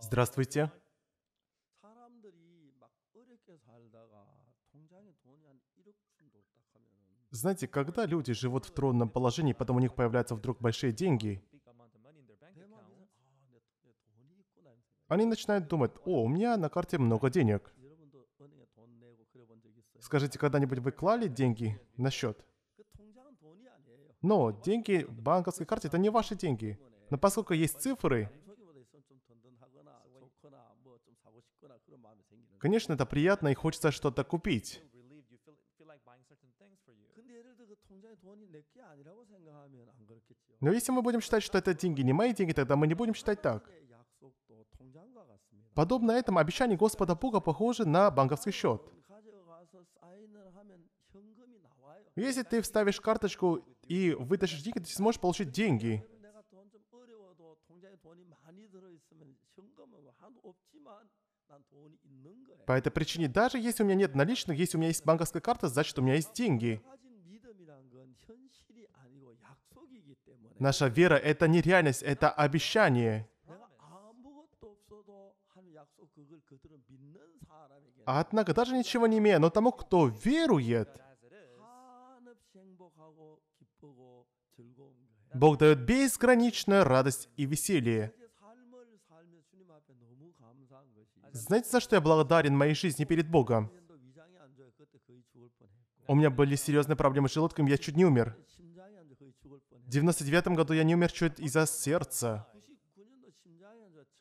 Здравствуйте. Знаете, когда люди живут в трудном положении, потом у них появляются вдруг большие деньги, они начинают думать, о, у меня на карте много денег. Скажите, когда-нибудь вы клали деньги на счет? Но деньги в банковской карте это не ваши деньги. Но поскольку есть цифры, Конечно, это приятно и хочется что-то купить. Но если мы будем считать, что это деньги не мои деньги, тогда мы не будем считать так. Подобно этому обещание Господа Бога похоже на банковский счет. Если ты вставишь карточку и вытащишь деньги, ты сможешь получить деньги. По этой причине, даже если у меня нет наличных, если у меня есть банковская карта, значит у меня есть деньги. Наша вера — это не реальность, это обещание. Однако, даже ничего не имея, но тому, кто верует, Бог дает безграничную радость и веселье. Знаете, за что я благодарен моей жизни перед Богом? У меня были серьезные проблемы с желудком, я чуть не умер. В 99 году я не умер чуть из-за сердца.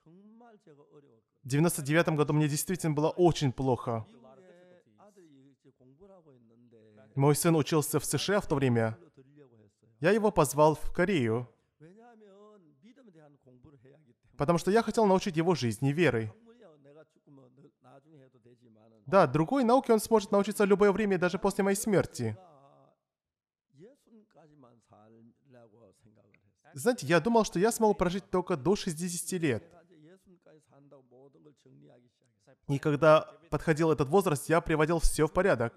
В 99 году мне действительно было очень плохо. Мой сын учился в США в то время. Я его позвал в Корею, потому что я хотел научить его жизни верой. Да, другой науке он сможет научиться в любое время, даже после моей смерти. Знаете, я думал, что я смогу прожить только до 60 лет. И когда подходил этот возраст, я приводил все в порядок.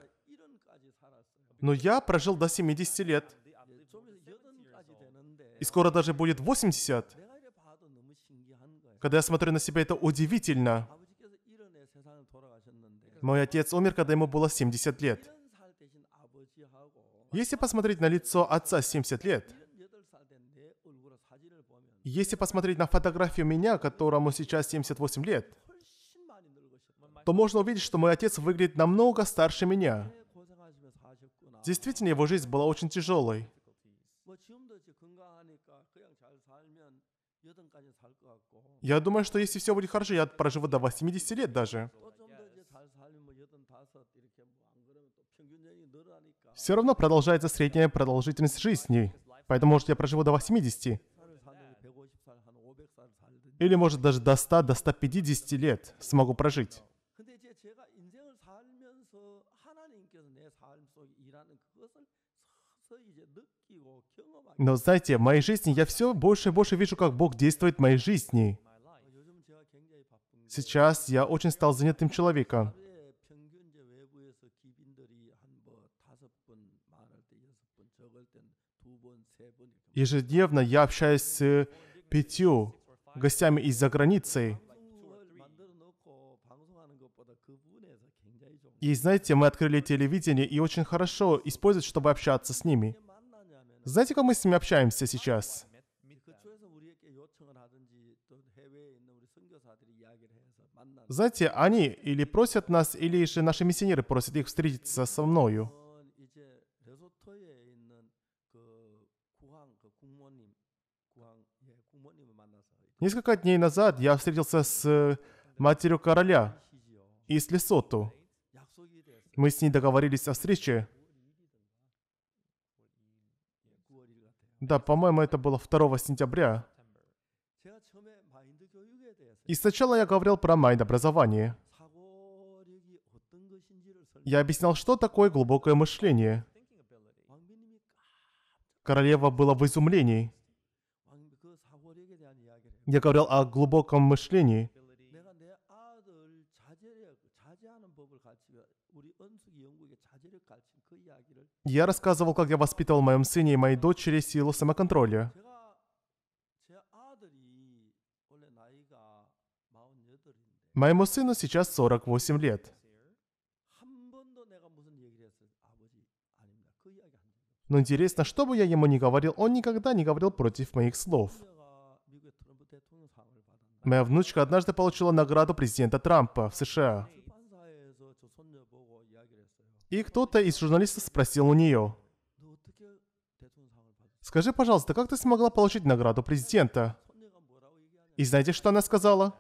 Но я прожил до 70 лет. И скоро даже будет 80. Когда я смотрю на себя, это удивительно. Мой отец умер, когда ему было 70 лет. Если посмотреть на лицо отца 70 лет, если посмотреть на фотографию меня, которому сейчас 78 лет, то можно увидеть, что мой отец выглядит намного старше меня. Действительно, его жизнь была очень тяжелой. Я думаю, что если все будет хорошо, я проживу до 80 лет даже. Все равно продолжается средняя продолжительность жизни. Поэтому, может, я проживу до 80. Или, может, даже до 100, до 150 лет смогу прожить. Но знаете, в моей жизни я все больше и больше вижу, как Бог действует в моей жизни. Сейчас я очень стал занятым человеком. Ежедневно я общаюсь с пятью гостями из-за границы. И знаете, мы открыли телевидение и очень хорошо использовать, чтобы общаться с ними. Знаете, как мы с ними общаемся сейчас? Знаете, они или просят нас, или же наши миссионеры просят их встретиться со мною. Несколько дней назад я встретился с э, матерью короля и с Лесоту. Мы с ней договорились о встрече. Да, по-моему, это было 2 сентября. И сначала я говорил про майнд-образование. Я объяснял, что такое глубокое мышление. Королева была в изумлении. Я говорил о глубоком мышлении. Я рассказывал, как я воспитывал в моем сыне и моей дочери силу самоконтроля. Моему сыну сейчас 48 лет. Но интересно, что бы я ему ни говорил, он никогда не говорил против моих слов. Моя внучка однажды получила награду президента Трампа в США. И кто-то из журналистов спросил у нее, «Скажи, пожалуйста, как ты смогла получить награду президента?» И знаете, что она сказала?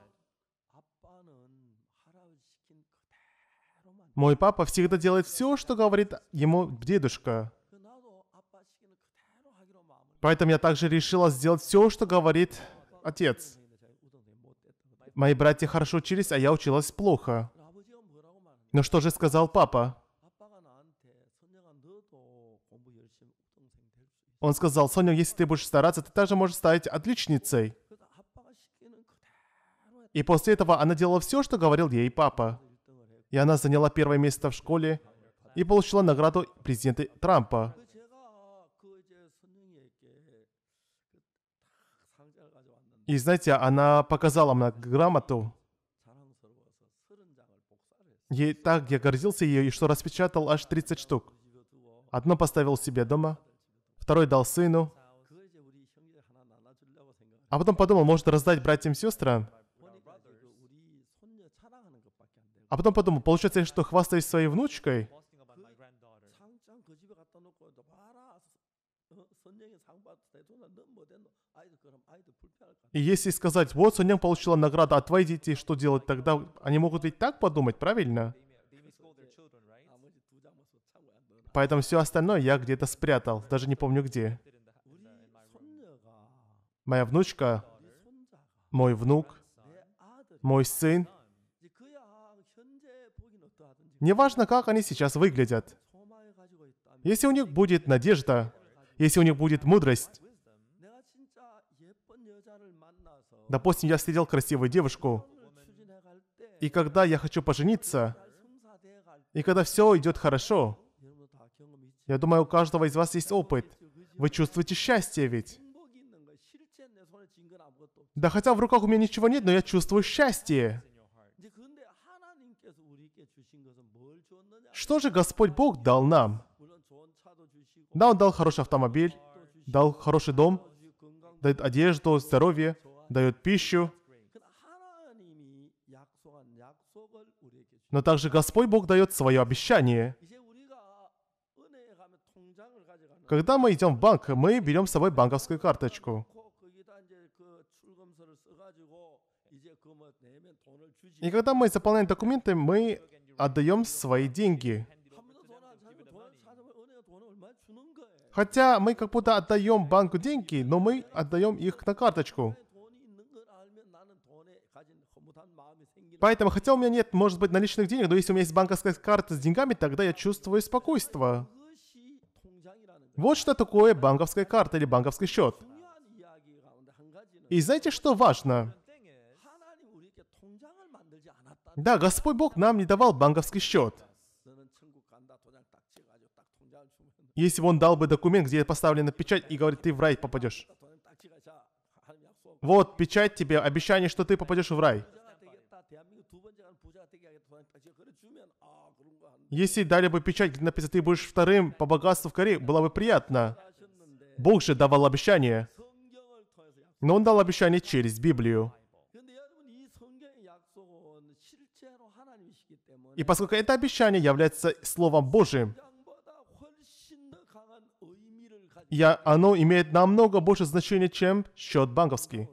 Мой папа всегда делает все, что говорит ему дедушка. Поэтому я также решила сделать все, что говорит отец. Мои братья хорошо учились, а я училась плохо. Но что же сказал папа? Он сказал, Соня, если ты будешь стараться, ты также можешь стать отличницей. И после этого она делала все, что говорил ей папа. И она заняла первое место в школе и получила награду президента Трампа. И знаете, она показала мне грамоту. Ей так я гордился ее, и что распечатал аж 30 штук. Одно поставил себе дома, второй дал сыну. А потом подумал, может раздать братьям и сестрам. А потом подумал, получается, что хвастаюсь своей внучкой. А и если сказать, вот Суньян получила награду а твои дети, что делать тогда? Они могут ведь так подумать, правильно? А Поэтому все остальное я где-то спрятал, даже не помню где. Моя внучка, мой внук, мой сын. А, Неважно, как они сейчас выглядят. Если у них будет надежда, если у них будет мудрость, Допустим, я встретил красивую девушку, и когда я хочу пожениться, и когда все идет хорошо, я думаю, у каждого из вас есть опыт. Вы чувствуете счастье ведь? Да хотя в руках у меня ничего нет, но я чувствую счастье. Что же Господь Бог дал нам? Да, Он дал хороший автомобиль, дал хороший дом, дает одежду, здоровье, дает пищу. Но также Господь Бог дает свое обещание. Когда мы идем в банк, мы берем с собой банковскую карточку. И когда мы заполняем документы, мы отдаем свои деньги. Хотя мы как будто отдаем банку деньги, но мы отдаем их на карточку. Поэтому, хотя у меня нет, может быть, наличных денег, но если у меня есть банковская карта с деньгами, тогда я чувствую спокойство. Вот что такое банковская карта или банковский счет. И знаете, что важно? Да, Господь Бог нам не давал банковский счет. Если бы Он дал бы документ, где поставлена печать и говорит, ты в рай попадешь. Вот печать тебе, обещание, что ты попадешь в рай. А а, Если дали бы печать, написать, ты будешь вторым по богатству в Корее, было бы приятно. Бог же давал обещание. Но Он дал обещание через Библию. И поскольку это обещание является Словом Божьим, я, оно имеет намного больше значения, чем счет банковский.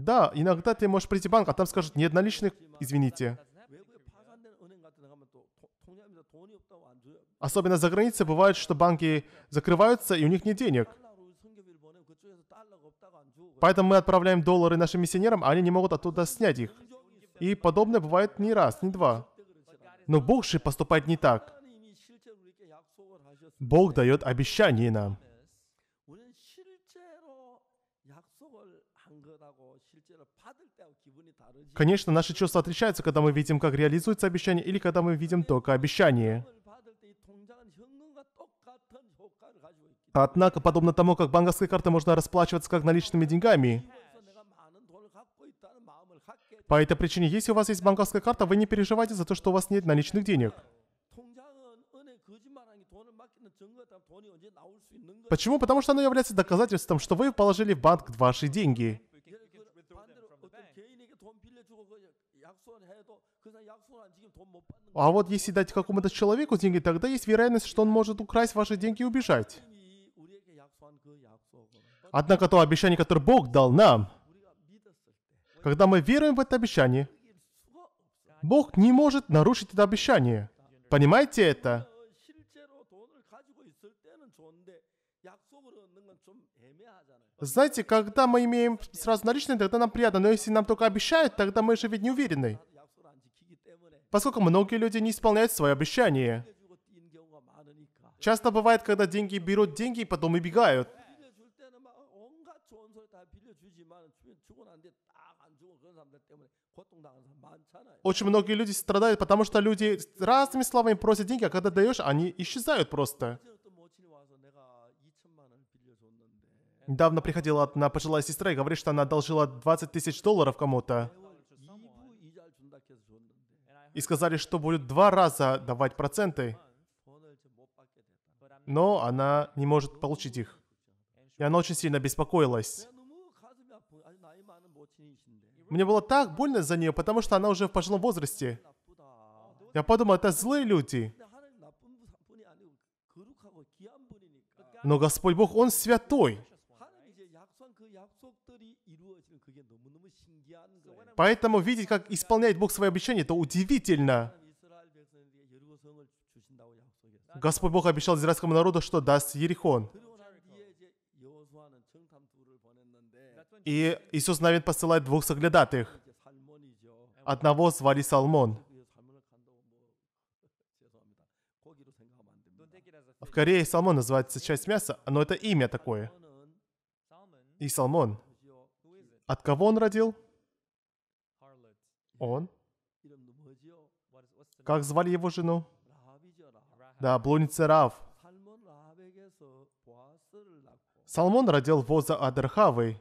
Да, иногда ты можешь прийти в банк, а там скажут, нет наличных, извините. Особенно за границей бывает, что банки закрываются, и у них нет денег. Поэтому мы отправляем доллары нашим миссионерам, а они не могут оттуда снять их. И подобное бывает не раз, не два. Но Бог же поступает не так. Бог дает обещание нам. Конечно, наши чувства отличаются, когда мы видим, как реализуется обещание, или когда мы видим только обещание. Однако, подобно тому, как банковской картой можно расплачиваться как наличными деньгами, по этой причине, если у вас есть банковская карта, вы не переживайте за то, что у вас нет наличных денег. Почему? Потому что оно является доказательством, что вы положили в банк ваши деньги. А вот если дать какому-то человеку деньги, тогда есть вероятность, что он может украсть ваши деньги и убежать. Однако то обещание, которое Бог дал нам, когда мы веруем в это обещание, Бог не может нарушить это обещание. Понимаете это? Знаете, когда мы имеем сразу наличные, тогда нам приятно, но если нам только обещают, тогда мы же ведь не уверены поскольку многие люди не исполняют свои обещания. Часто бывает, когда деньги берут деньги и потом убегают. Очень многие люди страдают, потому что люди разными словами просят деньги, а когда даешь, они исчезают просто. Недавно приходила одна пожилая сестра и говорит, что она одолжила 20 тысяч долларов кому-то и сказали, что будут два раза давать проценты, но она не может получить их. И она очень сильно беспокоилась. Мне было так больно за нее, потому что она уже в пожилом возрасте. Я подумал, это злые люди. Но Господь Бог, Он святой. Поэтому видеть, как исполняет Бог свои обещания, это удивительно. Господь Бог обещал израильскому народу, что даст Ерихон. И Иисус Навин посылает двух соглядатых. Одного звали Салмон. А в Корее Салмон называется часть мяса, но это имя такое. И Салмон. От кого он родил? он, как звали его жену? Да, блудница Рав. Салмон родил Воза Адархавы.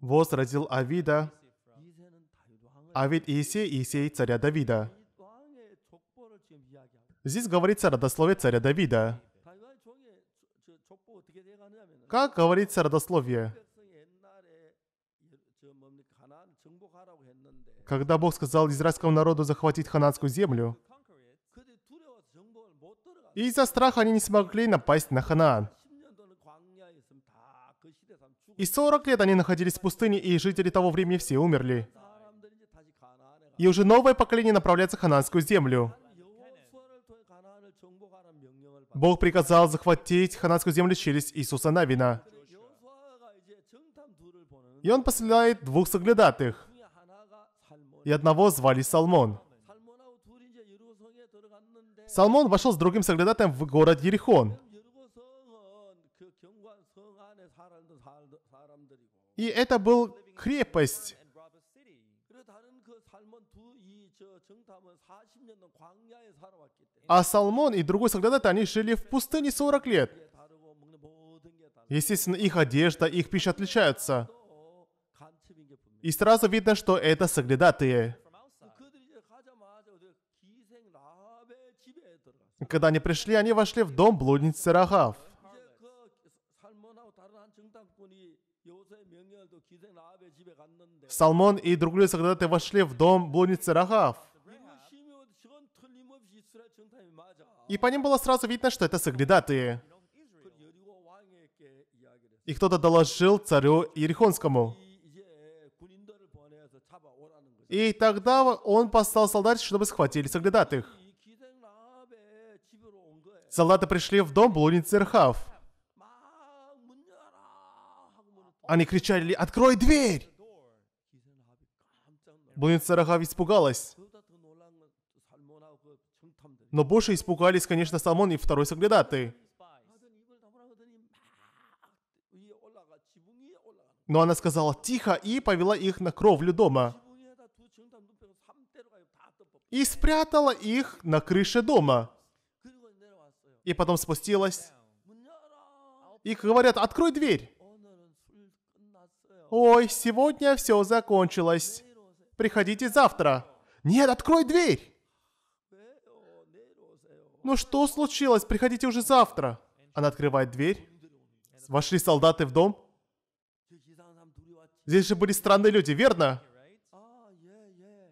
Воз родил Авида. Авид и Исей, Исей царя Давида. Здесь говорится родословие царя Давида. Как говорится родословие? Когда Бог сказал израильскому народу захватить ханаанскую землю, из-за страха они не смогли напасть на Ханаан. И 40 лет они находились в пустыне, и жители того времени все умерли. И уже новое поколение направляется в хананскую землю. Бог приказал захватить хананскую землю через Иисуса Навина. И он посылает двух соглядатых и одного звали Салмон. Салмон вошел с другим соглядатаем в город Ерихон. И это был крепость. А Салмон и другой соглядат, они жили в пустыне 40 лет. Естественно, их одежда, их пища отличаются. И сразу видно, что это соглядатые. Когда они пришли, они вошли в дом блудницы Рахав. Салмон и другие соглядатые вошли в дом блудницы Рахав. И по ним было сразу видно, что это соглядатые. И кто-то доложил царю Иерихонскому. И тогда он послал солдат, чтобы схватили соглядатых. Солдаты пришли в дом блудницы Рхав. Они кричали «Открой дверь!» Блудница Рахав испугалась. Но больше испугались, конечно, Салмон и второй соглядатый. Но она сказала «Тихо!» и повела их на кровлю дома и спрятала их на крыше дома. И потом спустилась. И говорят, открой дверь. Ой, сегодня все закончилось. Приходите завтра. Нет, открой дверь. Ну что случилось? Приходите уже завтра. Она открывает дверь. Вошли солдаты в дом. Здесь же были странные люди, верно?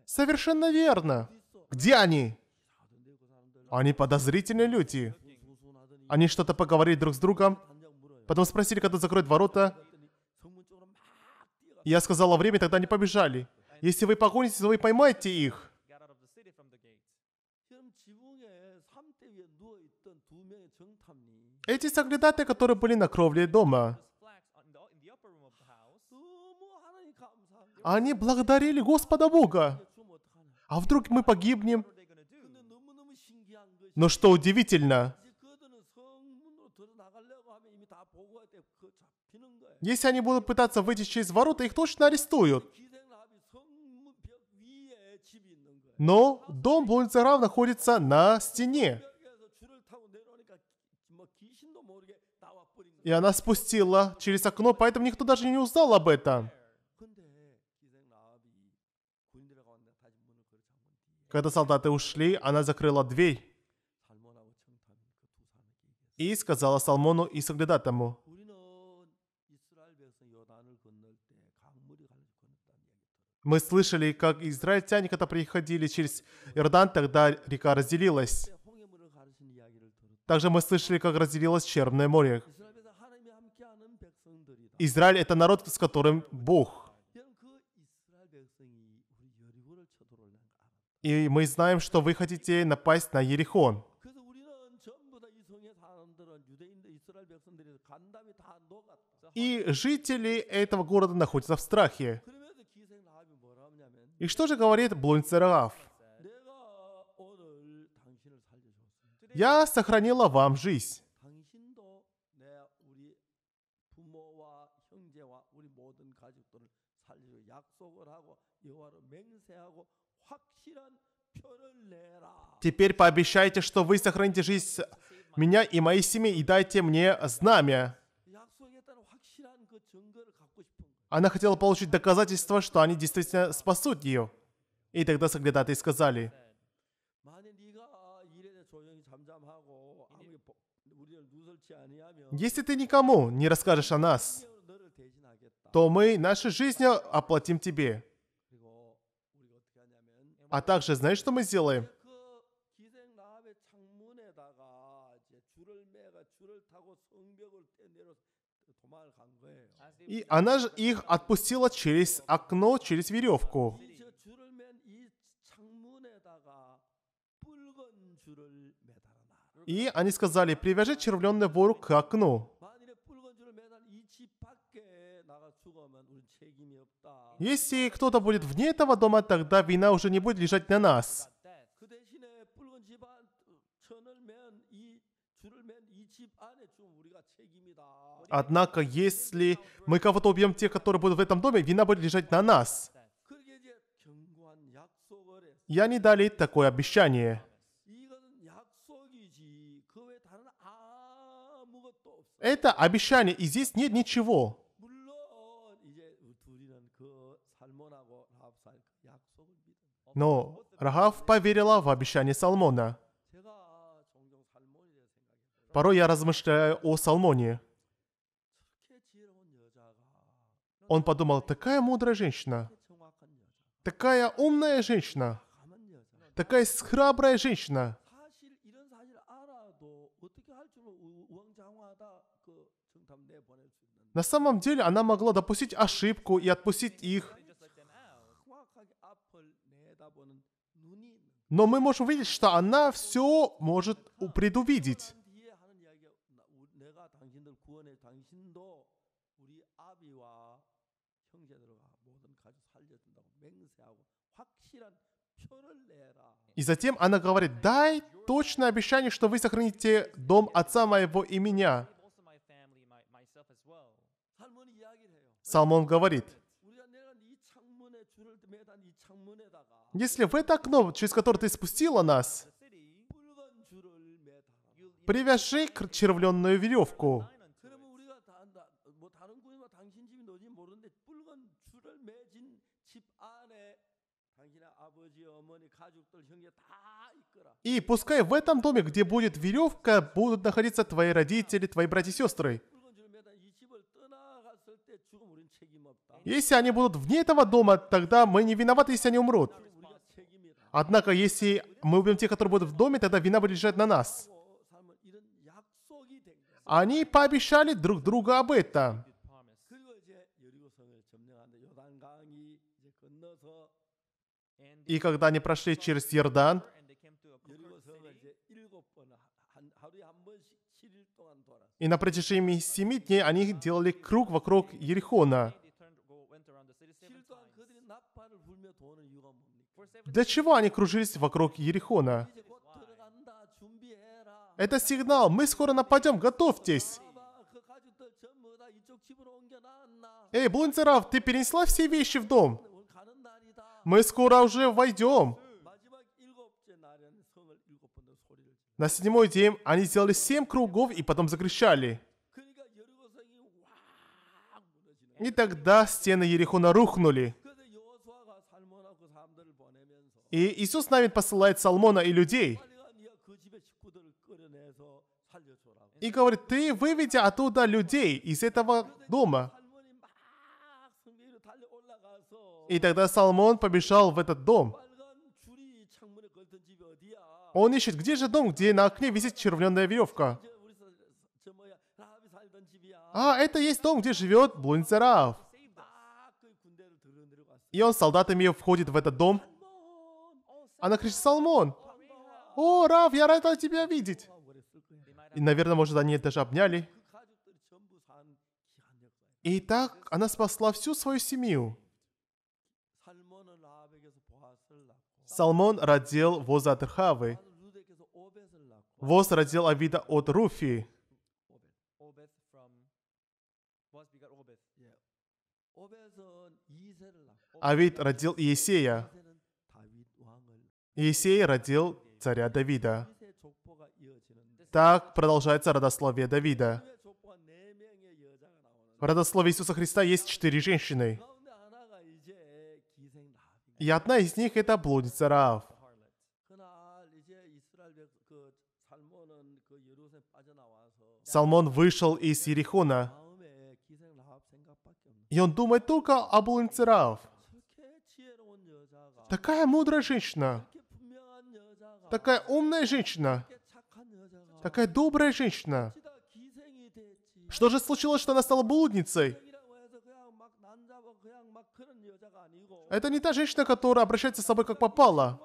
Совершенно верно. Где они? Они подозрительные люди. Они что-то поговорили друг с другом. Потом спросили, когда закроют ворота. Я сказала время, тогда они побежали. Если вы погонитесь, то вы поймаете их. Эти соглядатые, которые были на кровле дома, они благодарили Господа Бога. А вдруг мы погибнем? Но что удивительно, если они будут пытаться выйти через ворота, их точно арестуют. Но дом Бунцера находится на стене. И она спустила через окно, поэтому никто даже не узнал об этом. Когда солдаты ушли, она закрыла дверь и сказала Салмону и Саглядатому, Мы слышали, как израильтяне, когда приходили через Иордан, тогда река разделилась. Также мы слышали, как разделилось Черное море. Израиль — это народ, с которым Бог. И мы знаем, что вы хотите напасть на Ерихон. И жители этого города находятся в страхе. И что же говорит Блунцераф? Я сохранила вам жизнь. Теперь пообещайте, что вы сохраните жизнь меня и моей семьи и дайте мне знамя. Она хотела получить доказательство, что они действительно спасут ее. И тогда соглядатые сказали, если ты никому не расскажешь о нас, то мы нашей жизнью оплатим тебе. А также, знаешь, что мы сделаем? И она же их отпустила через окно, через веревку. И они сказали, привяжи червленное вору к окну. Если кто-то будет вне этого дома, тогда вина уже не будет лежать на нас. Однако, если мы кого-то убьем, те, которые будут в этом доме, вина будет лежать на нас. И они дали такое обещание. Это обещание, и здесь нет ничего. Но Рахав поверила в обещание Салмона. Порой я размышляю о Салмоне. Он подумал, такая мудрая женщина, такая умная женщина, такая храбрая женщина. На самом деле она могла допустить ошибку и отпустить их. Но мы можем видеть, что она все может предувидеть. И затем она говорит, дай точное обещание, что вы сохраните дом отца моего и меня. Салмон говорит, Если в это окно, через которое ты спустила нас, привяжи червленную веревку. И пускай в этом доме, где будет веревка, будут находиться твои родители, твои братья и сестры. Если они будут вне этого дома, тогда мы не виноваты, если они умрут. Однако, если мы убьем тех, которые будут в доме, тогда вина будет лежать на нас. Они пообещали друг другу об этом. И когда они прошли через Иордан, и на протяжении семи дней они делали круг вокруг Ерихона. Для чего они кружились вокруг Ерихона? Это сигнал, мы скоро нападем, готовьтесь! Эй, Блунцерав, ты перенесла все вещи в дом? Мы скоро уже войдем. На седьмой день они сделали семь кругов и потом закричали. И тогда стены Ерихона рухнули. И Иисус Навин посылает Салмона и людей. И говорит, ты выведи оттуда людей из этого дома. И тогда Соломон побежал в этот дом. Он ищет, где же дом, где на окне висит червленная веревка. А, это есть дом, где живет блунцерав. И он с солдатами входит в этот дом. Она а кричит «Салмон!» «О, Рав, я рада тебя видеть!» И, наверное, может, они даже обняли. И так она спасла всю свою семью. Салмон родил Воза от Рхавы. Воз родил Авида от Руфи. Авид родил Иесея. Иисей родил царя Давида. Так продолжается родословие Давида. В родословии Иисуса Христа есть четыре женщины. И одна из них это блудница Раав. Салмон вышел из Ерихона, и он думает только об блуднице Раав. Такая мудрая женщина такая умная женщина, такая добрая женщина. Что же случилось, что она стала блудницей? Это не та женщина, которая обращается с собой как попало.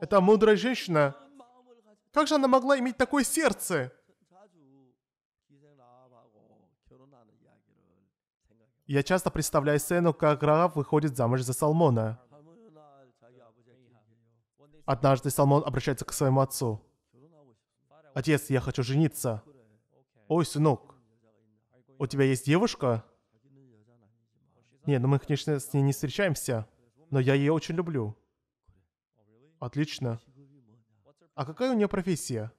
Это мудрая женщина. Как же она могла иметь такое сердце? Я часто представляю сцену, как Раав выходит замуж за Салмона. Однажды Соломон обращается к своему отцу. «Отец, я хочу жениться». «Ой, сынок, у тебя есть девушка?» Не, ну мы, конечно, с ней не встречаемся, но я ее очень люблю». «Отлично. А какая у нее профессия?»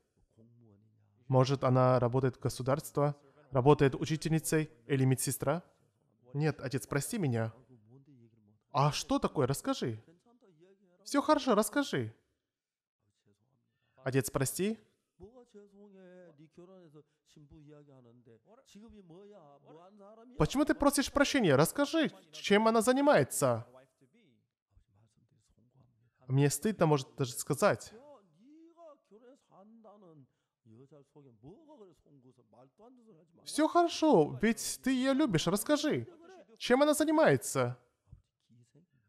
«Может, она работает в государстве, работает учительницей или медсестра?» «Нет, отец, прости меня». «А что такое? Расскажи». Все хорошо, расскажи. Отец, прости. Почему ты просишь прощения? Расскажи, чем она занимается. Мне стыдно, может даже сказать. Все хорошо, ведь ты ее любишь, расскажи. Чем она занимается?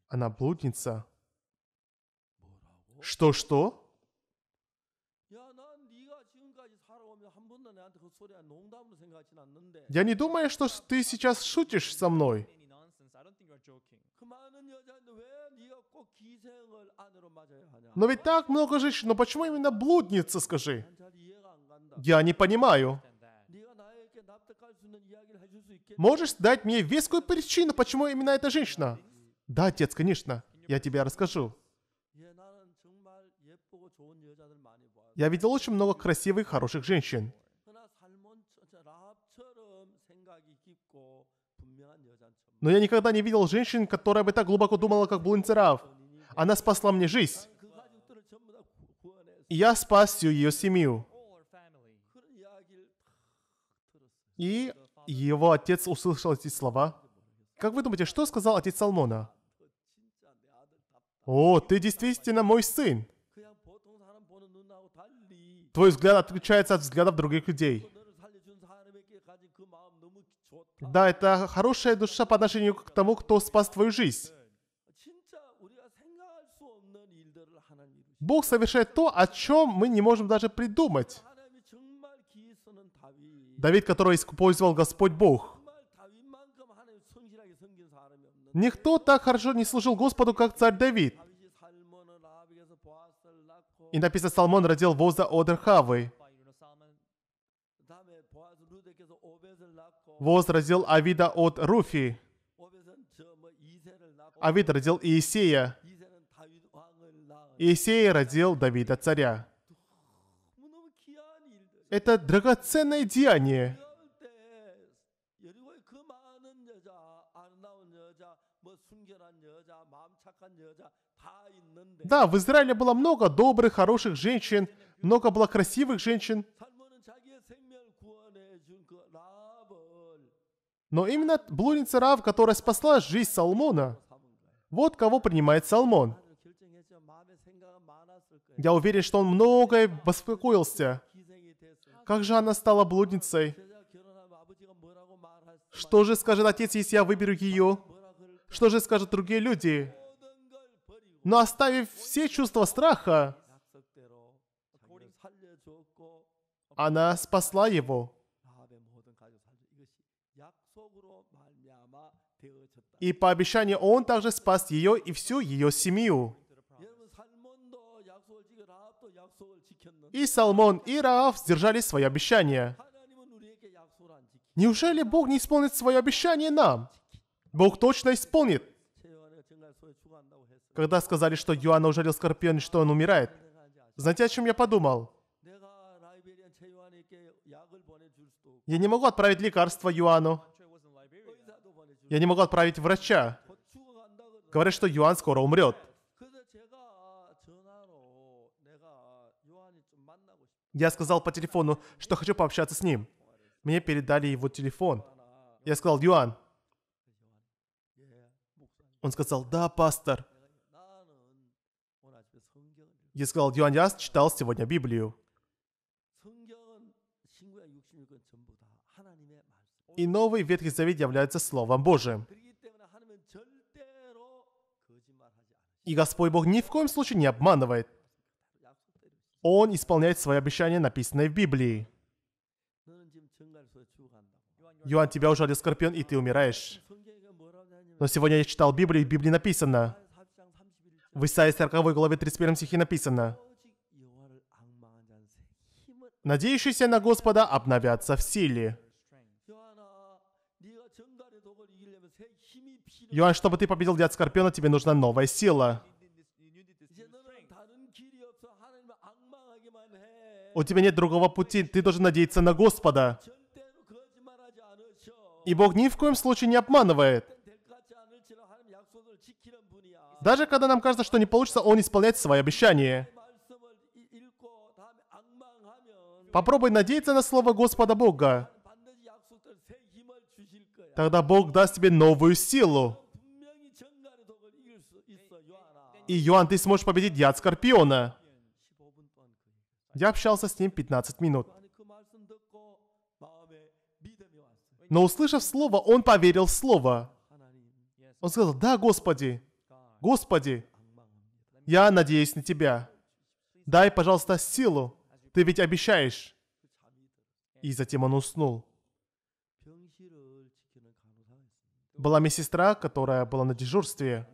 Она блудница. Что-что? Я не думаю, что ты сейчас шутишь со мной. Но ведь так много женщин, но почему именно блудница, скажи? Я не понимаю. Можешь дать мне вескую причину, почему именно эта женщина? Да, отец, конечно. Я тебе расскажу. Я видел очень много красивых, хороших женщин. Но я никогда не видел женщин, которая бы так глубоко думала, как Блунцерав. Она спасла мне жизнь. И я спас всю ее семью. И его отец услышал эти слова. Как вы думаете, что сказал отец Салмона? «О, ты действительно мой сын!» Твой взгляд отличается от взглядов других людей. Да, это хорошая душа по отношению к тому, кто спас твою жизнь. Бог совершает то, о чем мы не можем даже придумать. Давид, которого использовал Господь Бог. Никто так хорошо не служил Господу, как царь Давид. И написано, Салмон родил Воза Одер Хавы. Воз родил Авида от Руфи. Авид родил Иисея. Иисей родил Давида царя. Это драгоценное деяние. Да, в Израиле было много добрых, хороших женщин, много было красивых женщин. Но именно блудница Рав, которая спасла жизнь Салмона, вот кого принимает Салмон. Я уверен, что он многое беспокоился. Как же она стала блудницей? Что же скажет отец, если я выберу ее? Что же скажут другие люди? но оставив все чувства страха, она спасла его. И по обещанию он также спас ее и всю ее семью. И Салмон, и Раав сдержали свое обещание. Неужели Бог не исполнит свое обещание нам? Бог точно исполнит когда сказали, что Юана ужалил скорпион и что он умирает. Знаете, о чем я подумал? Я не могу отправить лекарство Юану. Я не могу отправить врача. Говорят, что Юан скоро умрет. Я сказал по телефону, что хочу пообщаться с ним. Мне передали его телефон. Я сказал, Юан. Он сказал, да, пастор. Я сказал, Юань Яс, читал сегодня Библию. И Новый Ветхий Завет является Словом Божиим. И Господь Бог ни в коем случае не обманывает. Он исполняет свои обещания, написанные в Библии. Иоанн, тебя ужалил скорпион, и ты умираешь. Но сегодня я читал Библию, и в Библии написано. В Исаии 40 главе 31 стихе написано, «Надеющиеся на Господа обновятся в силе». Иоанн, чтобы ты победил дядь Скорпиона, тебе нужна новая сила. У тебя нет другого пути, ты должен надеяться на Господа. И Бог ни в коем случае не обманывает. Даже когда нам кажется, что не получится, он исполняет свои обещания. Попробуй надеяться на слово Господа Бога. Тогда Бог даст тебе новую силу. И, Йоан, ты сможешь победить яд Скорпиона. Я общался с ним 15 минут. Но услышав слово, он поверил в слово. Он сказал, да, Господи, Господи, я надеюсь на Тебя. Дай, пожалуйста, силу. Ты ведь обещаешь. И затем он уснул. Была медсестра, которая была на дежурстве.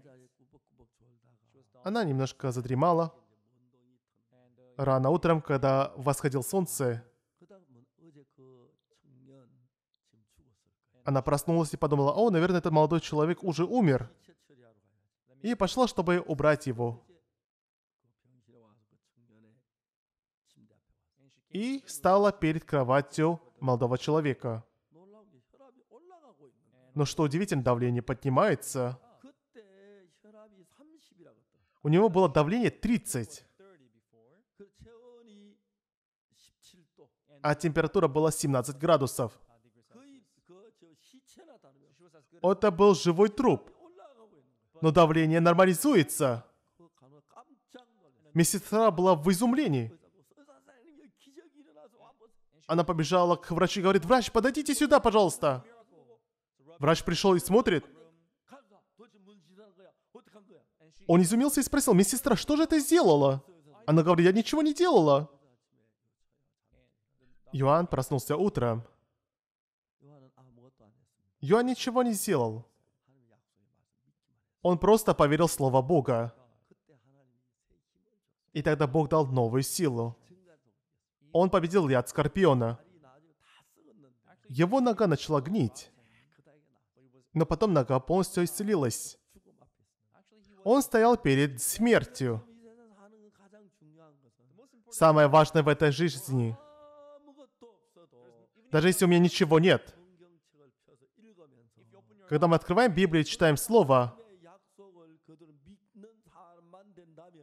Она немножко задремала. Рано утром, когда восходил солнце, она проснулась и подумала, о, наверное, этот молодой человек уже умер и пошла, чтобы убрать его. И стала перед кроватью молодого человека. Но что удивительно, давление поднимается. У него было давление 30. А температура была 17 градусов. Это был живой труп но давление нормализуется. Медсестра была в изумлении. Она побежала к врачу и говорит, «Врач, подойдите сюда, пожалуйста!» Врач пришел и смотрит. Он изумился и спросил, «Медсестра, что же это сделала?» Она говорит, «Я ничего не делала!» Юан проснулся утром. Юан ничего не сделал. Он просто поверил в слово Бога. И тогда Бог дал новую силу. Он победил яд Скорпиона. Его нога начала гнить. Но потом нога полностью исцелилась. Он стоял перед смертью. Самое важное в этой жизни. Даже если у меня ничего нет. Когда мы открываем Библию и читаем Слово,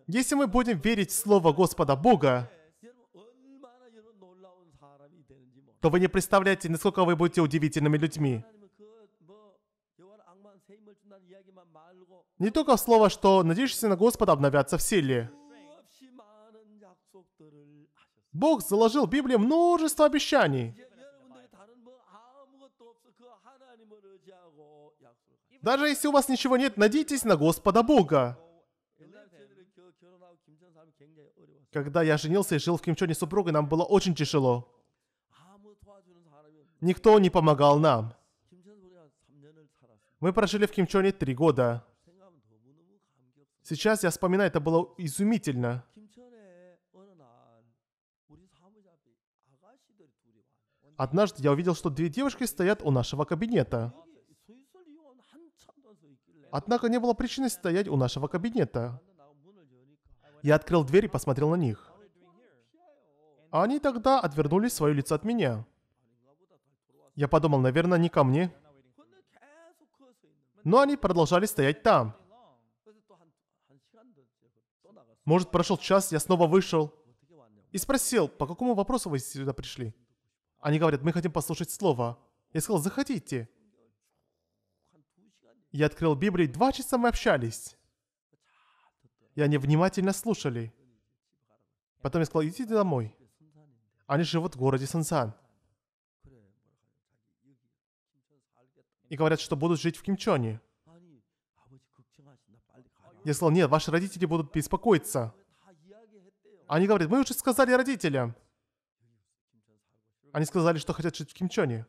Если мы будем верить в Слово Господа Бога, то вы не представляете, насколько вы будете удивительными людьми. Не только слово, что надеющиеся на Господа обновятся в силе. Бог заложил в Библии множество обещаний. Даже если у вас ничего нет, надейтесь на Господа Бога. Когда я женился и жил в Кимчоне с супругой, нам было очень тяжело. Никто не помогал нам. Мы прожили в Кимчоне три года. Сейчас я вспоминаю, это было изумительно. Однажды я увидел, что две девушки стоят у нашего кабинета. Однако не было причины стоять у нашего кабинета. Я открыл дверь и посмотрел на них. Они тогда отвернули свое лицо от меня. Я подумал, наверное, не ко мне. Но они продолжали стоять там. Может, прошел час, я снова вышел. И спросил, по какому вопросу вы сюда пришли? Они говорят, мы хотим послушать слово. Я сказал, заходите. Я открыл Библию, два часа мы общались. И они внимательно слушали. Потом я сказал, идите домой. Они живут в городе Сансан. И говорят, что будут жить в Кимчоне. Я сказал, нет, ваши родители будут беспокоиться. Они говорят, мы уже сказали родителям. Они сказали, что хотят жить в Кимчоне.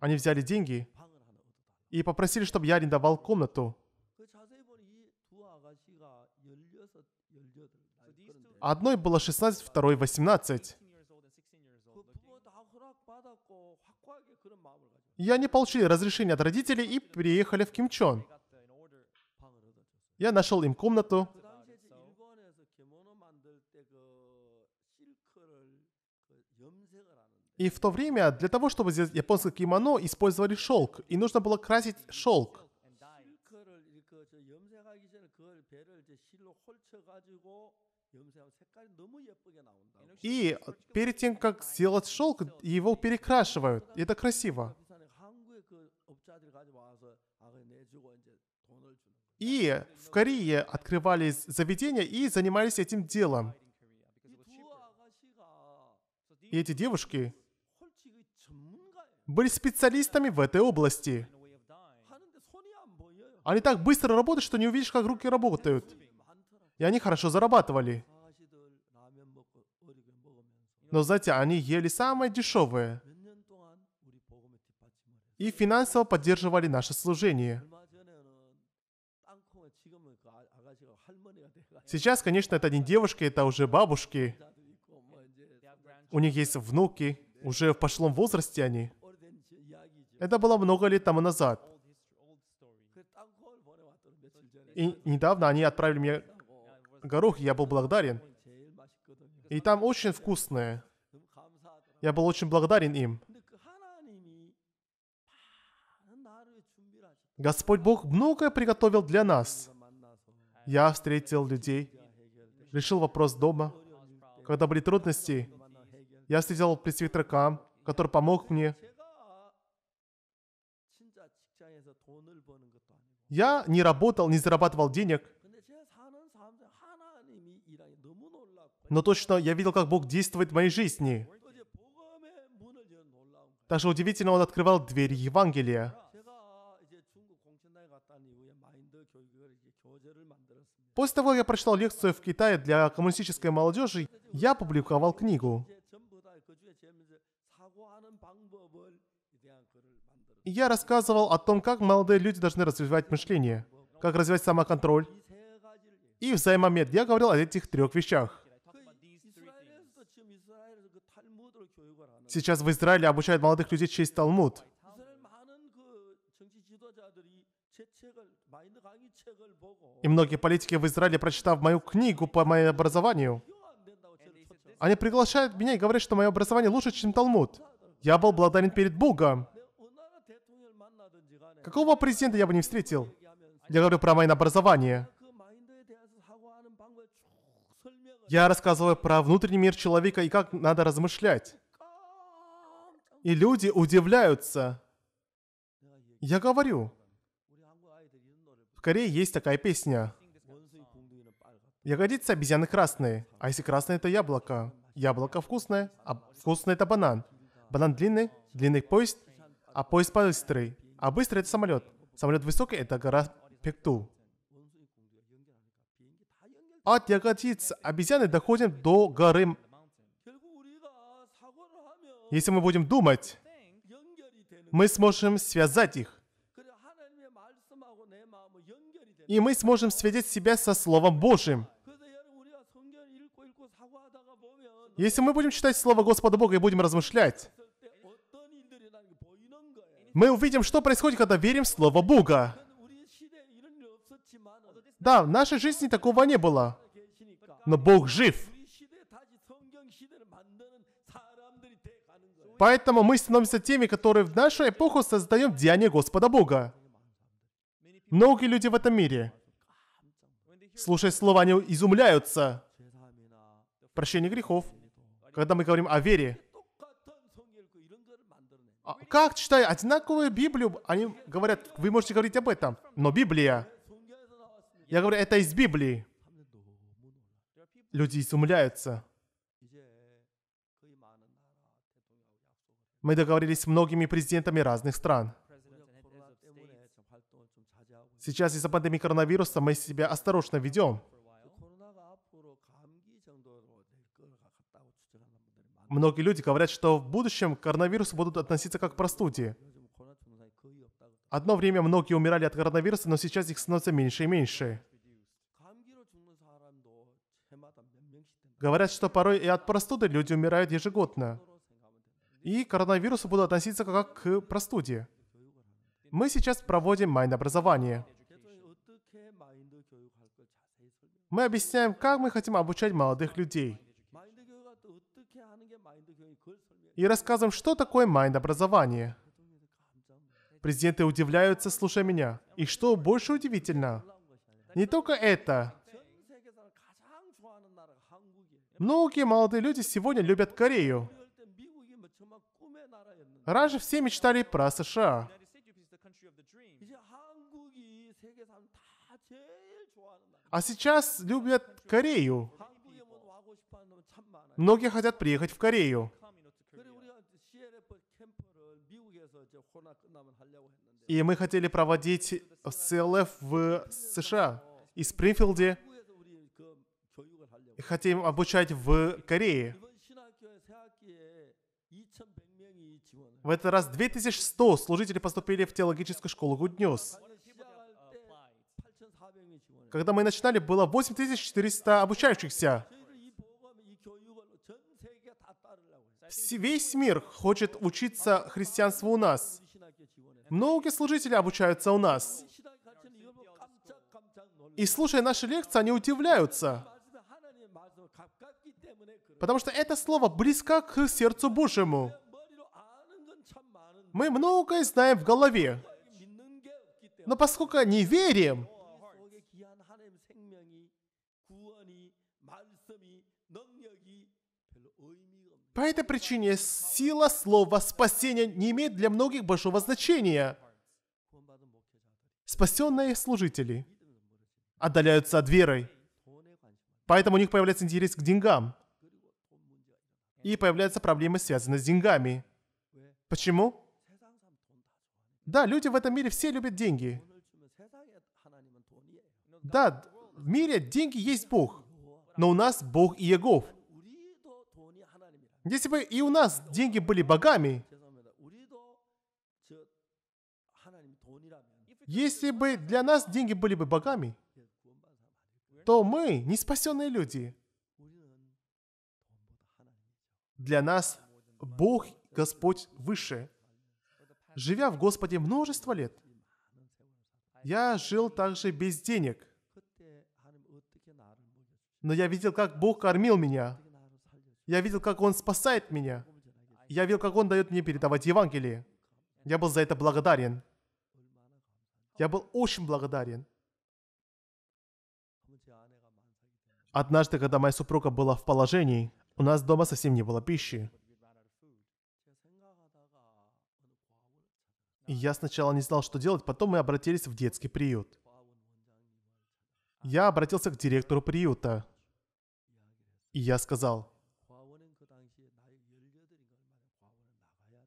Они взяли деньги и попросили, чтобы я арендовал комнату. Одной было 16, второй 18. Я не получили разрешения от родителей и приехали в Кимчон. Я нашел им комнату. И в то время для того, чтобы сделать японское кимоно, использовали шелк, и нужно было красить шелк. И перед тем, как сделать шелк, его перекрашивают. И это красиво. И в Корее открывались заведения и занимались этим делом. И эти девушки были специалистами в этой области. Они так быстро работают, что не увидишь, как руки работают и они хорошо зарабатывали. Но знаете, они ели самое дешевое. И финансово поддерживали наше служение. Сейчас, конечно, это не девушки, это уже бабушки. У них есть внуки, уже в пошлом возрасте они. Это было много лет тому назад. И недавно они отправили мне горох, я был благодарен. И там очень вкусное. Я был очень благодарен им. Господь Бог многое приготовил для нас. Я встретил людей, решил вопрос дома. Когда были трудности, я встретил пресвитера Кам, который помог мне. Я не работал, не зарабатывал денег. но точно я видел, как Бог действует в моей жизни. Также удивительно, он открывал двери Евангелия. После того, как я прочитал лекцию в Китае для коммунистической молодежи, я опубликовал книгу. я рассказывал о том, как молодые люди должны развивать мышление, как развивать самоконтроль и взаимомед. Я говорил о этих трех вещах. сейчас в Израиле обучают молодых людей через Талмуд. И многие политики в Израиле, прочитав мою книгу по моему образованию, они приглашают меня и говорят, что мое образование лучше, чем Талмуд. Я был благодарен перед Богом. Какого президента я бы не встретил? Я говорю про мое образование. Я рассказываю про внутренний мир человека и как надо размышлять и люди удивляются. Я говорю, в Корее есть такая песня. Ягодицы обезьяны красные, а если красное, это яблоко. Яблоко вкусное, а вкусное это банан. Банан длинный, длинный поезд, а поезд быстрый. А быстрый это самолет. Самолет высокий это гора Пекту. От ягодиц обезьяны доходим до горы если мы будем думать, мы сможем связать их. И мы сможем связать себя со Словом Божьим. Если мы будем читать Слово Господа Бога и будем размышлять, мы увидим, что происходит, когда верим в Слово Бога. Да, в нашей жизни такого не было. Но Бог жив. Поэтому мы становимся теми, которые в нашу эпоху создаем деяние Господа Бога. Многие люди в этом мире, слушая слова, они изумляются. Прощение грехов. Когда мы говорим о вере. А как читая одинаковую Библию, они говорят, вы можете говорить об этом, но Библия. Я говорю, это из Библии. Люди изумляются. Мы договорились с многими президентами разных стран. Сейчас из-за пандемии коронавируса мы себя осторожно ведем. Многие люди говорят, что в будущем коронавирусы будут относиться как к простуде. Одно время многие умирали от коронавируса, но сейчас их становится меньше и меньше. Говорят, что порой и от простуды люди умирают ежегодно и к коронавирусу будут относиться как к простуде. Мы сейчас проводим майнд-образование. Мы объясняем, как мы хотим обучать молодых людей. И рассказываем, что такое майнд-образование. Президенты удивляются, слушая меня. И что больше удивительно, не только это. Многие молодые люди сегодня любят Корею. Раньше все мечтали про США. А сейчас любят Корею. Многие хотят приехать в Корею. И мы хотели проводить СЛФ в США и Спрингфилде. Хотим обучать в Корее. В этот раз 2100 служителей поступили в теологическую школу Гуднес. Когда мы начинали, было 8400 обучающихся. Весь мир хочет учиться христианству у нас. Многие служители обучаются у нас. И слушая наши лекции, они удивляются. Потому что это слово близко к сердцу Божьему. Мы многое знаем в голове. Но поскольку не верим, по этой причине сила слова спасения не имеет для многих большого значения. Спасенные служители отдаляются от веры. Поэтому у них появляется интерес к деньгам. И появляются проблемы, связанные с деньгами. Почему? Да, люди в этом мире все любят деньги. Да, в мире деньги есть Бог. Но у нас Бог и Егов. Если бы и у нас деньги были богами, если бы для нас деньги были бы богами, то мы не спасенные люди. Для нас Бог, Господь выше живя в Господе множество лет, я жил также без денег. Но я видел, как Бог кормил меня. Я видел, как Он спасает меня. Я видел, как Он дает мне передавать Евангелие. Я был за это благодарен. Я был очень благодарен. Однажды, когда моя супруга была в положении, у нас дома совсем не было пищи. И я сначала не знал, что делать, потом мы обратились в детский приют. Я обратился к директору приюта. И я сказал,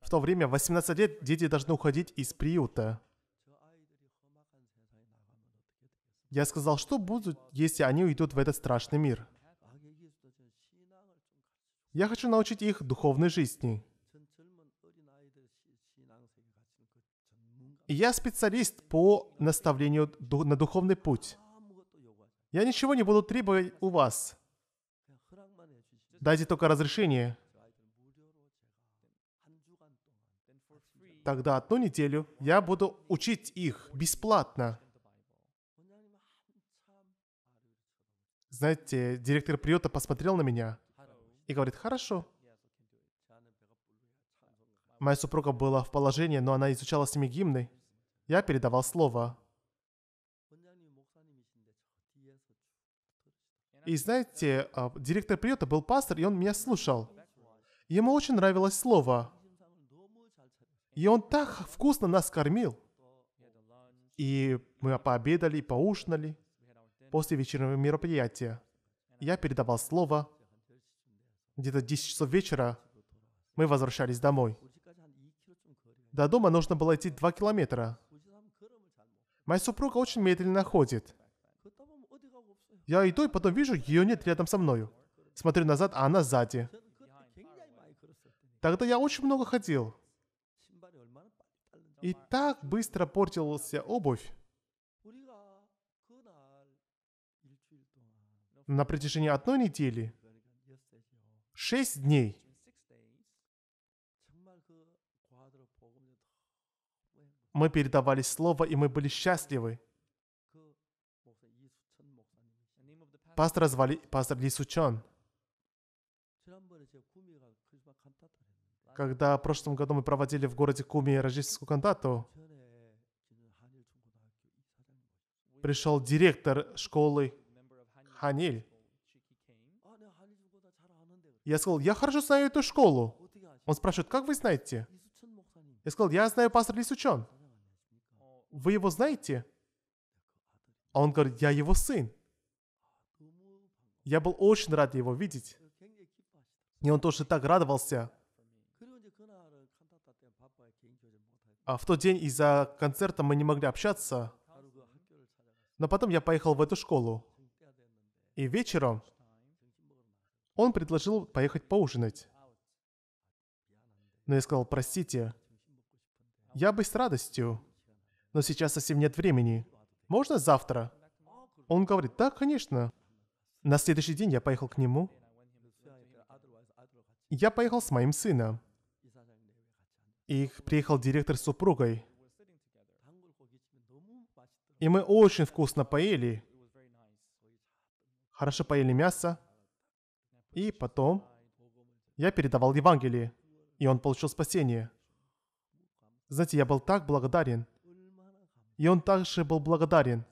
в то время, в 18 лет, дети должны уходить из приюта. Я сказал, что будет, если они уйдут в этот страшный мир. Я хочу научить их духовной жизни. Я специалист по наставлению на духовный путь. Я ничего не буду требовать у вас. Дайте только разрешение. Тогда одну неделю я буду учить их бесплатно. Знаете, директор приюта посмотрел на меня и говорит, хорошо, Моя супруга была в положении, но она изучала с гимны. Я передавал слово. И знаете, а, директор приюта был пастор, и он меня слушал. Ему очень нравилось слово. И он так вкусно нас кормил. И мы пообедали, поужинали после вечернего мероприятия. Я передавал слово. Где-то 10 часов вечера мы возвращались домой. До дома нужно было идти 2 километра. Моя супруга очень медленно ходит. Я иду и потом вижу, ее нет рядом со мною. Смотрю назад, а она сзади. Тогда я очень много ходил. И так быстро портился обувь. На протяжении одной недели. Шесть дней. Мы передавали слово, и мы были счастливы. Пастора звали пастор Ли Сучон. Когда в прошлом году мы проводили в городе Куми рождественскую кантату, пришел директор школы Ханиль. Я сказал, я хорошо знаю эту школу. Он спрашивает, как вы знаете? Я сказал, я знаю пастор Лисучон вы его знаете? А он говорит, я его сын. Я был очень рад его видеть. И он тоже так радовался. А в тот день из-за концерта мы не могли общаться. Но потом я поехал в эту школу. И вечером он предложил поехать поужинать. Но я сказал, простите, я бы с радостью но сейчас совсем нет времени. Можно завтра?» Он говорит, «Да, конечно». На следующий день я поехал к нему. Я поехал с моим сыном. И приехал директор с супругой. И мы очень вкусно поели. Хорошо поели мясо. И потом я передавал Евангелие, и он получил спасение. Знаете, я был так благодарен и он также был благодарен.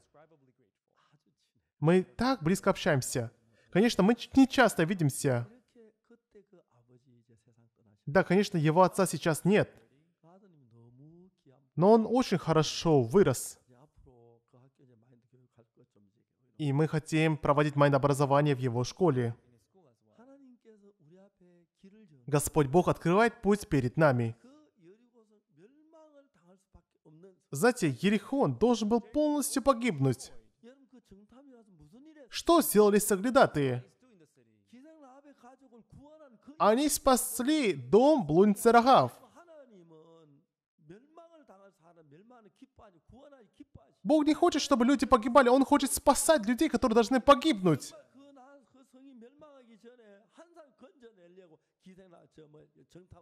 Мы так близко общаемся. Конечно, мы не часто видимся. Да, конечно, его отца сейчас нет. Но он очень хорошо вырос. И мы хотим проводить майнд-образование в его школе. Господь Бог открывает путь перед нами. Знаете, Ерихон должен был полностью погибнуть. Что сделали соглядатые? Они спасли дом Блунцерагав. Бог не хочет, чтобы люди погибали. Он хочет спасать людей, которые должны погибнуть.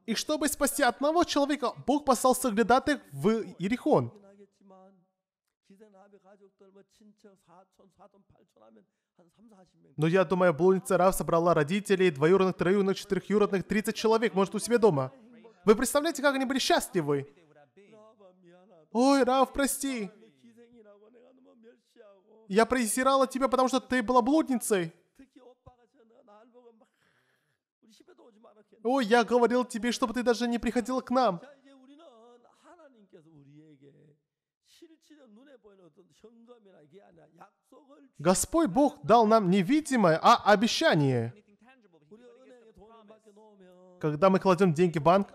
И чтобы спасти одного человека, Бог послал соглядатых в Иерихон. Но я думаю, блудница Рав собрала родителей, двоюродных, троюродных, четырехюродных, 30 человек, может, у себя дома. Вы представляете, как они были счастливы? Ой, Рав, прости. Я презирала тебя, потому что ты была блудницей. Ой, я говорил тебе, чтобы ты даже не приходил к нам!» Господь Бог дал нам не видимое, а обещание. Когда мы кладем деньги в банк,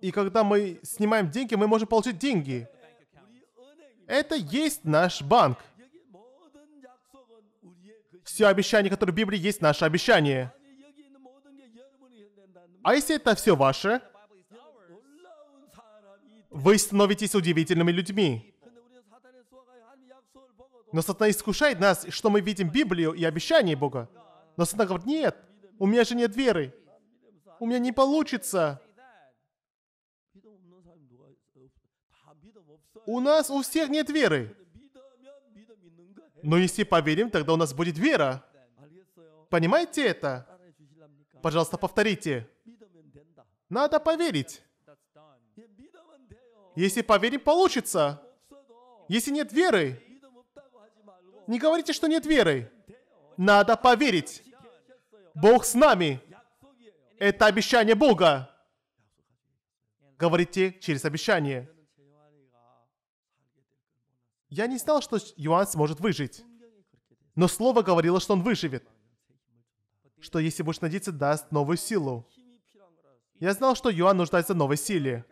и когда мы снимаем деньги, мы можем получить деньги. Это есть наш банк. Все обещания, которые в Библии, есть наше обещание. А если это все ваше? Вы становитесь удивительными людьми. Но сатана искушает нас, что мы видим Библию и обещание Бога. Но сатана говорит, нет, у меня же нет веры. У меня не получится. У нас у всех нет веры. Но если поверим, тогда у нас будет вера. Понимаете это? Пожалуйста, повторите. Надо поверить. Если поверим, получится. Если нет веры, не говорите, что нет веры. Надо поверить. Бог с нами. Это обещание Бога. Говорите через обещание. Я не знал, что Юан сможет выжить. Но слово говорило, что он выживет. Что если будешь надеяться, даст новую силу. Я знал, что Юан нуждается в новой силе.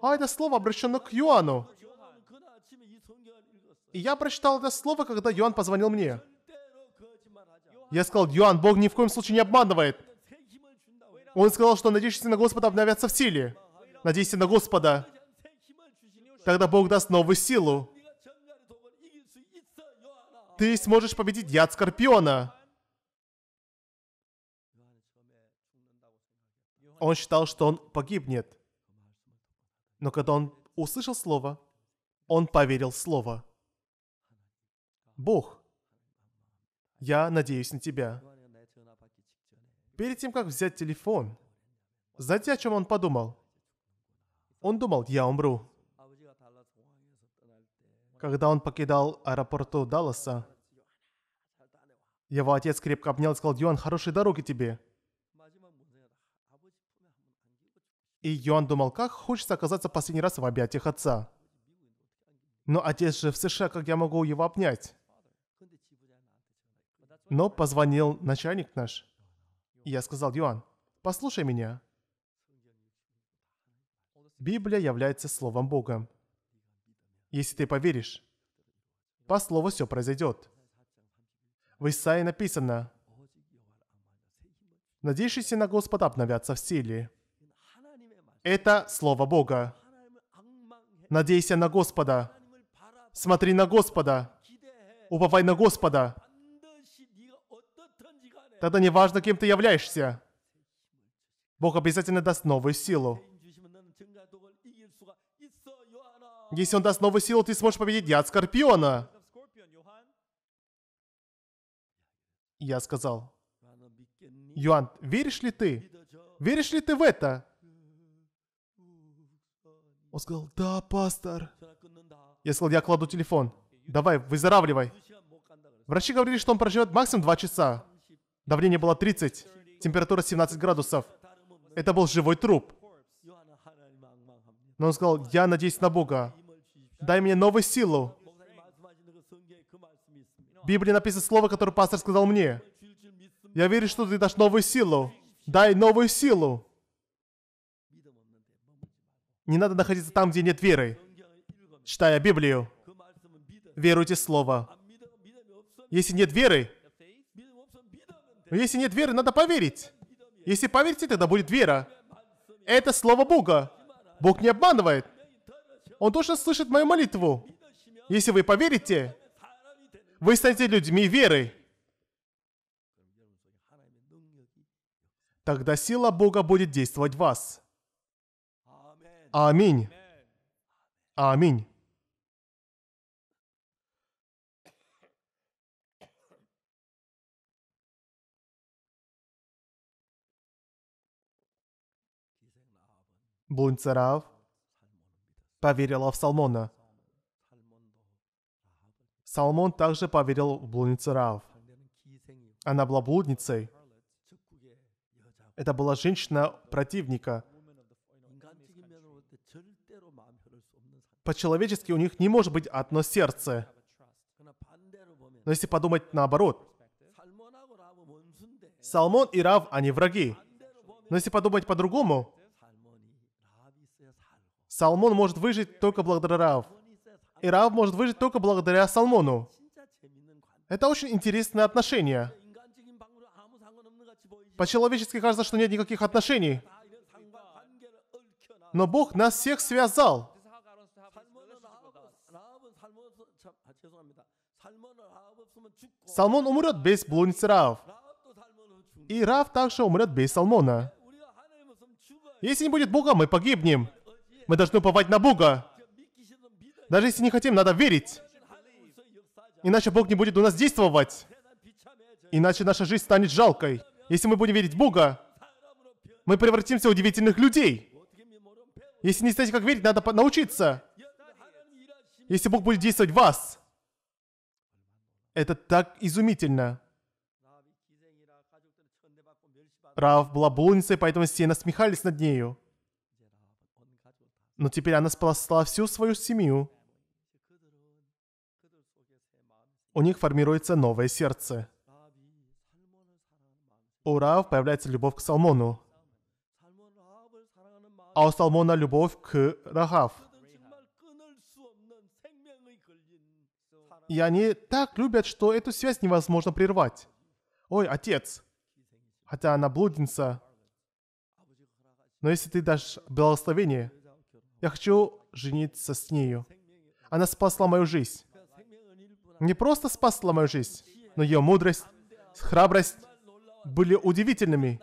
А это слово обращено к Юану. И я прочитал это слово, когда Юан позвонил мне. Я сказал, Юан, Бог ни в коем случае не обманывает. Он сказал, что надеющиеся на Господа обновятся в силе. Надейся на Господа. Тогда Бог даст новую силу. Ты сможешь победить яд Скорпиона. Он считал, что он погибнет. Но когда он услышал слово, он поверил слово. Бог, я надеюсь на тебя. Перед тем, как взять телефон, знаете, о чем он подумал? Он думал, я умру. Когда он покидал аэропорту Далласа, его отец крепко обнял и сказал, Юан, хорошей дороги тебе. И Йоан думал, как хочется оказаться последний раз в объятиях отца. Но отец же в США, как я могу его обнять? Но позвонил начальник наш. И я сказал, Йоан, послушай меня. Библия является Словом Бога. Если ты поверишь, по Слову все произойдет. В Исаии написано, «Надеющиеся на Господа обновятся в силе, это Слово Бога. Надейся на Господа. Смотри на Господа. Уповай на Господа. Тогда не важно, кем ты являешься. Бог обязательно даст новую силу. Если Он даст новую силу, ты сможешь победить яд Скорпиона. Я сказал, Юан, веришь ли ты? Веришь ли ты в это? Он сказал, да, пастор. Я сказал, я кладу телефон. Давай, выздоравливай. Врачи говорили, что он проживет максимум 2 часа. Давление было 30, температура 17 градусов. Это был живой труп. Но он сказал, я надеюсь на Бога. Дай мне новую силу. В Библии написано слово, которое пастор сказал мне. Я верю, что ты дашь новую силу. Дай новую силу. Не надо находиться там, где нет веры. Читая Библию, веруйте Слово. Если нет веры, если нет веры, надо поверить. Если поверите, тогда будет вера. Это Слово Бога. Бог не обманывает. Он точно слышит мою молитву. Если вы поверите, вы станете людьми веры. Тогда сила Бога будет действовать в вас. Аминь. Аминь. Бунцарав поверила в Салмона. Салмон также поверил в блудницу Она была блудницей. Это была женщина противника, по-человечески у них не может быть одно сердце. Но если подумать наоборот, Салмон и Рав, они враги. Но если подумать по-другому, Салмон может выжить только благодаря Рав. И Рав может выжить только благодаря Салмону. Это очень интересное отношение. По-человечески кажется, что нет никаких отношений. Но Бог нас всех связал. Салмон умрет без блудницы Раав. И Рав также умрет без Салмона. Если не будет Бога, мы погибнем. Мы должны уповать на Бога. Даже если не хотим, надо верить. Иначе Бог не будет у нас действовать. Иначе наша жизнь станет жалкой. Если мы будем верить Бога, мы превратимся в удивительных людей. Если не знаете, как верить, надо научиться. Если Бог будет действовать в вас, это так изумительно. Рав была блудницей, поэтому все насмехались над нею. Но теперь она спасла всю свою семью. У них формируется новое сердце. У Рав появляется любовь к Салмону. А у Салмона любовь к Рахав. И они так любят, что эту связь невозможно прервать. Ой, отец. Хотя она блудница. Но если ты дашь благословение, я хочу жениться с нею. Она спасла мою жизнь. Не просто спасла мою жизнь, но ее мудрость, храбрость были удивительными.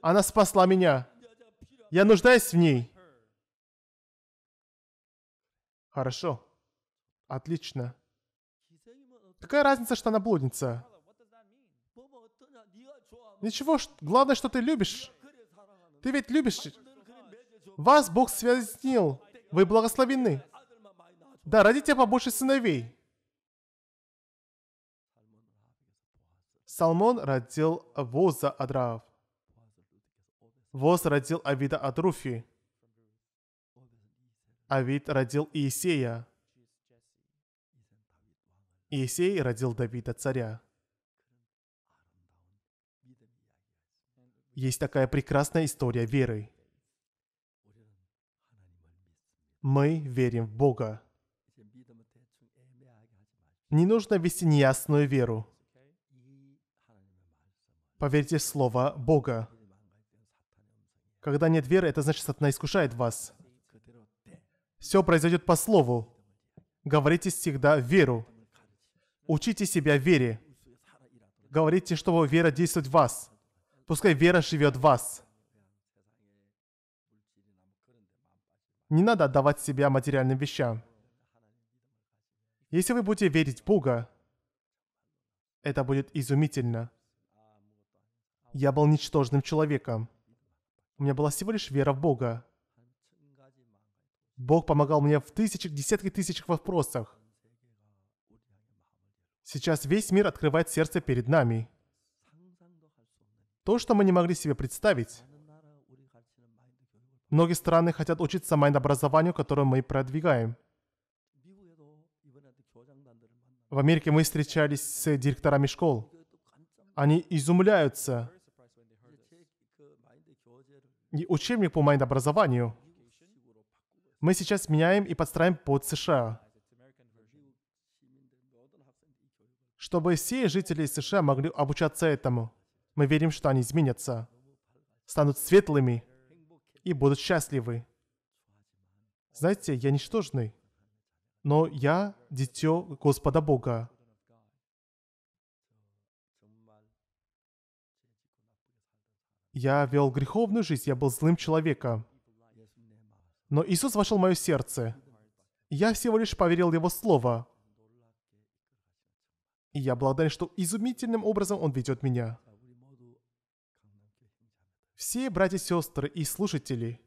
Она спасла меня. Я нуждаюсь в ней. Хорошо. Отлично. Какая разница, что она блудница? Ничего, главное, что ты любишь. Ты ведь любишь. Вас Бог связнил. Вы благословены. Да, родите побольше сыновей. Салмон родил Воза от Раав. Воз родил Авида от Руфи. Авид родил Иисея. Иесей родил Давида царя. Есть такая прекрасная история веры. Мы верим в Бога. Не нужно вести неясную веру. Поверьте в слово Бога. Когда нет веры, это значит, сатана искушает вас. Все произойдет по слову. Говорите всегда веру. Учите себя вере. Говорите, чтобы вера действует в вас. Пускай вера живет в вас. Не надо отдавать себя материальным вещам. Если вы будете верить в Бога, это будет изумительно. Я был ничтожным человеком. У меня была всего лишь вера в Бога. Бог помогал мне в тысячах, десятки тысячах вопросах. Сейчас весь мир открывает сердце перед нами. То, что мы не могли себе представить. Многие страны хотят учиться майнд-образованию, которое мы продвигаем. В Америке мы встречались с директорами школ. Они изумляются. И учебник по майнд-образованию мы сейчас меняем и подстраиваем под США. чтобы все жители США могли обучаться этому. Мы верим, что они изменятся, станут светлыми и будут счастливы. Знаете, я ничтожный, но я дитё Господа Бога. Я вел греховную жизнь, я был злым человеком. Но Иисус вошел в мое сердце. Я всего лишь поверил Его Слово – и я благодарен, что изумительным образом он ведет меня. Все братья, и сестры и слушатели,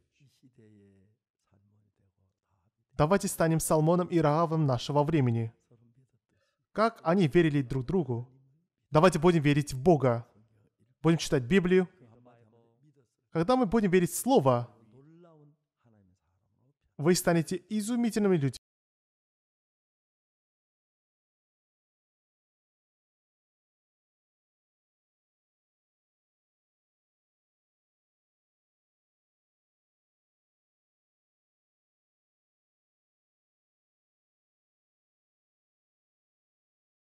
давайте станем Салмоном и Раавом нашего времени. Как они верили друг другу. Давайте будем верить в Бога. Будем читать Библию. Когда мы будем верить в Слово, вы станете изумительными людьми.